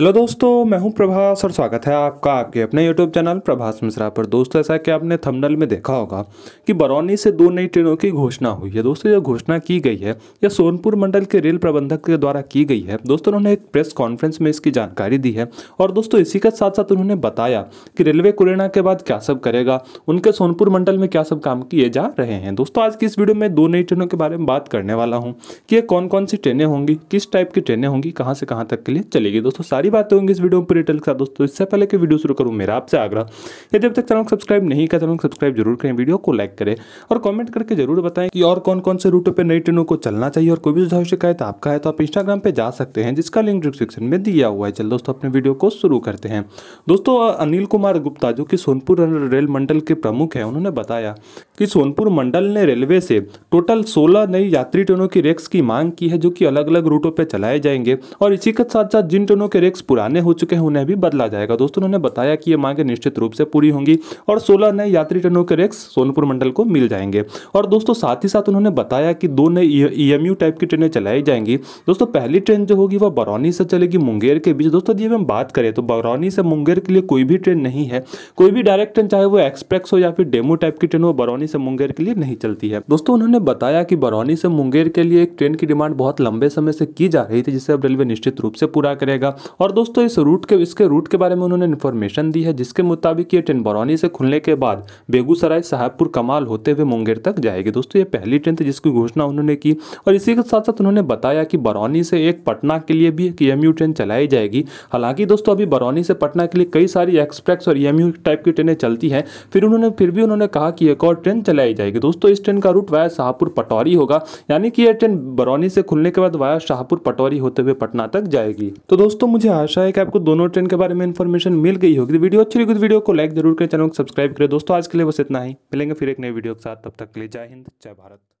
hello दोस्तों मैं हूं प्रभास और स्वागत है आपका आपके अपने यूट्यूब चैनल प्रभास मिश्रा पर दोस्तों ऐसा कि आपने थंबनेल में देखा होगा कि बरौनी से दो नई ट्रेनों की घोषणा हुई है दोस्तों यह घोषणा की गई है यह सोनपुर मंडल के रेल प्रबंधक के द्वारा की गई है दोस्तों उन्होंने एक प्रेस कॉन्फ्रेंस में इसकी जानकारी दी है और दोस्तों इसी के साथ साथ उन्होंने बताया कि रेलवे कोरोना के बाद क्या सब करेगा उनके सोनपुर मंडल में क्या सब काम किए जा रहे हैं दोस्तों आज की इस वीडियो में दो नई ट्रेनों के बारे में बात करने वाला हूँ कि ये कौन कौन सी ट्रेनें होंगी किस टाइप की ट्रेनें होंगी कहाँ से कहाँ तक के लिए चलेगी दोस्तों सारी सारी बातें तो होंगी इस वीडियो में पूरी टेल के साथ दोस्तों इससे पहले कि वीडियो शुरू करूँ मेरा आपसे आग्रह यदि अब तक चैनल को सब्सक्राइब नहीं किया चैनल को सब्सक्राइब जरूर करें वीडियो को लाइक करें और कमेंट करके जरूर बताएं कि और कौन कौन से रूटों पर नई ट्रेनों को चलना चाहिए और कोई भी सुझाव शिकायत आपका है तो आप इंस्टाग्राम पर जा सकते हैं जिसका लिंक डिस्क्रिप्शन में दिया हुआ है चल दोस्तों अपने वीडियो को शुरू करते हैं दोस्तों अनिल कुमार गुप्ता जो कि सोनपुर रेल मंडल के प्रमुख हैं उन्होंने बताया कि सोनपुर मंडल ने रेलवे से टोटल 16 नई यात्री ट्रेनों की रेक्स की मांग की है जो कि अलग अलग रूटों पर चलाए जाएंगे और इसी के साथ साथ जिन ट्रेनों के ब्रेक्स पुराने हो चुके हैं उन्हें भी बदला जाएगा दोस्तों उन्होंने बताया कि ये मांगे निश्चित रूप से पूरी होंगी और सोलह नए यात्री ट्रेनों के रेक्स सोनपुर मंडल को मिल जाएंगे और दोस्तों साथ ही साथ उन्होंने बताया कि दो नए ई e- टाइप e की ट्रेनें चलाई जाएंगी दोस्तों पहली ट्रेन जो होगी वह बरौनी से चलेगी मुंगेर के बीच दोस्तों यदि हम बात करें तो बरौनी से मुंगेर के लिए कोई भी ट्रेन नहीं है कोई भी डायरेक्ट ट्रेन चाहे वो एक्सप्रेस हो या फिर डेमो टाइप की ट्रेन हो बरौनी से मुंगेर के लिए नहीं चलती है दोस्तों उन्होंने बताया कि बरौनी से मुंगेर के लिए एक ट्रेन की डिमांड बहुत लंबे समय से की जा रही थी जिसे अब रेलवे निश्चित रूप से पूरा करेगा और दोस्तों इस रूट के इसके रूट के बारे में उन्होंने इन्फॉर्मेशन दी है जिसके मुताबिक ये ट्रेन बरौनी से खुलने के बाद बेगूसराय साहबपुर कमाल होते हुए मुंगेर तक जाएगी दोस्तों ये पहली ट्रेन थी जिसकी घोषणा उन्होंने की और इसी के साथ साथ उन्होंने बताया कि बरौनी से एक पटना के लिए भी एक ई e ट्रेन चलाई जाएगी हालांकि दोस्तों अभी बरौनी से पटना के लिए कई सारी एक्सप्रेस और ई e टाइप की ट्रेनें चलती हैं फिर उन्होंने फिर भी उन्होंने कहा कि एक और ट्रेन चलाई जाएगी दोस्तों इस ट्रेन का रूट वाया शाहपुर पटौरी होगा यानी कि यह ट्रेन बरौनी से खुलने के बाद वाया शाहपुर पटौरी होते हुए पटना तक जाएगी तो दोस्तों मुझे मुझे आशा है कि आपको दोनों ट्रेन के बारे में इन्फॉर्मेशन मिल गई होगी तो वीडियो अच्छी लगी तो वीडियो को लाइक जरूर करें चैनल को सब्सक्राइब करें दोस्तों आज के लिए बस इतना ही मिलेंगे फिर एक नए वीडियो के साथ तब तक के लिए जय हिंद जय भारत